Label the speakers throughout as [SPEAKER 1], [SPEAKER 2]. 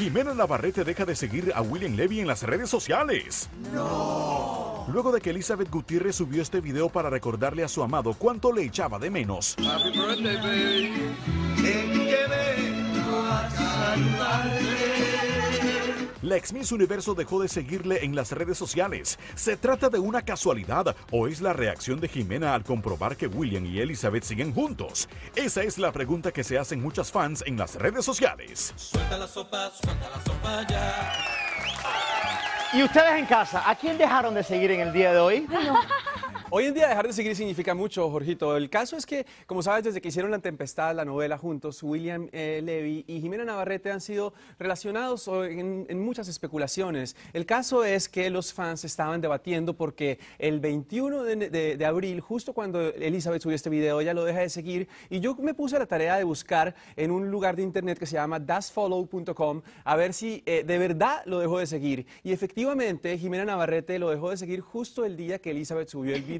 [SPEAKER 1] Jimena Navarrete deja de seguir a William Levy en las redes sociales. Luego de que Elizabeth Gutiérrez subió este video para recordarle a su amado cuánto le echaba de menos. La ex Miss Universo dejó de seguirle en las redes sociales. ¿Se trata de una casualidad o es la reacción de Jimena al comprobar que William y Elizabeth siguen juntos? Esa es la pregunta que se hacen muchas fans en las redes sociales.
[SPEAKER 2] Suelta la sopa, suelta la sopa ya.
[SPEAKER 1] Y ustedes en casa, ¿a quién dejaron de seguir
[SPEAKER 2] en el día de hoy? Hoy en día dejar de seguir significa mucho, Jorgito. El caso es que, como sabes, desde que hicieron La Tempestad, la novela juntos, William eh, Levy y Jimena Navarrete han sido relacionados en, muchas especulaciones. El caso es que los fans estaban debatiendo porque el 21 de, abril, justo cuando Elizabeth subió este video, ella lo deja de seguir y yo me puse la tarea de buscar en un lugar de internet que se llama dasfollow.com a ver si eh, de verdad lo dejó de seguir. Y efectivamente, Jimena Navarrete lo dejó de seguir justo el día que Elizabeth subió el video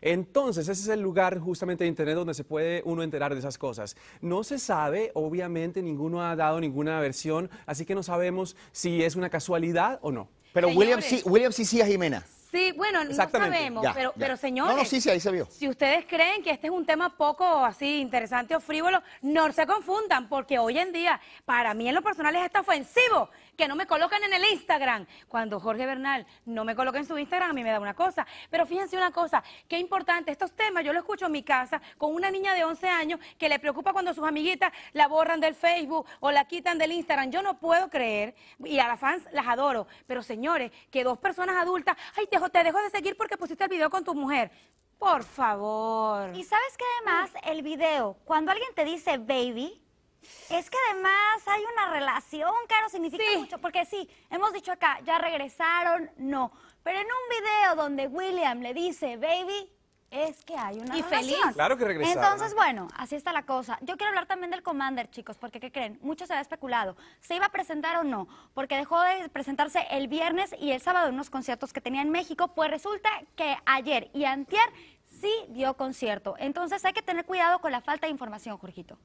[SPEAKER 2] entonces, ese es el lugar justamente de Internet donde se puede uno enterar de esas cosas. No se sabe, obviamente, ninguno ha dado ninguna versión, así que no sabemos si es una casualidad o no. Pero William sí, William sí, sí a Jimena.
[SPEAKER 3] Sí, bueno, no sabemos, pero, señores. No, ahí se vio. Si ustedes creen que este es un tema poco así interesante o frívolo, no se confundan, porque hoy en día, para mí en lo personal es hasta ofensivo que no me coloquen en el Instagram. Cuando Jorge Bernal no me coloca en su Instagram, a mí me da una cosa. Pero fíjense una cosa, qué importante, estos temas yo lo escucho en mi casa con una niña de 11 años que le preocupa cuando sus amiguitas la borran del Facebook o la quitan del Instagram. Yo no puedo creer, y a las fans las adoro, pero señores, que dos personas adultas, ay, te dejo
[SPEAKER 4] de seguir porque pusiste el video con tu mujer. Por favor. Y sabes que además el video, cuando alguien te dice baby, es que además hay una relación, Caro, significa mucho. Porque sí, hemos dicho acá, ya regresaron, no. Pero en un video donde William le dice baby, es que hay una y feliz. Claro que regresaron. Entonces, bueno, así está la cosa. Yo quiero hablar también del Commander, chicos, porque ¿qué creen? Mucho se había especulado. ¿Se iba a presentar o no? Porque dejó de presentarse el viernes y el sábado en unos conciertos que tenía en México. Pues resulta que ayer y antier sí dio concierto. Entonces hay que tener cuidado con la
[SPEAKER 1] falta de información, Jorgito.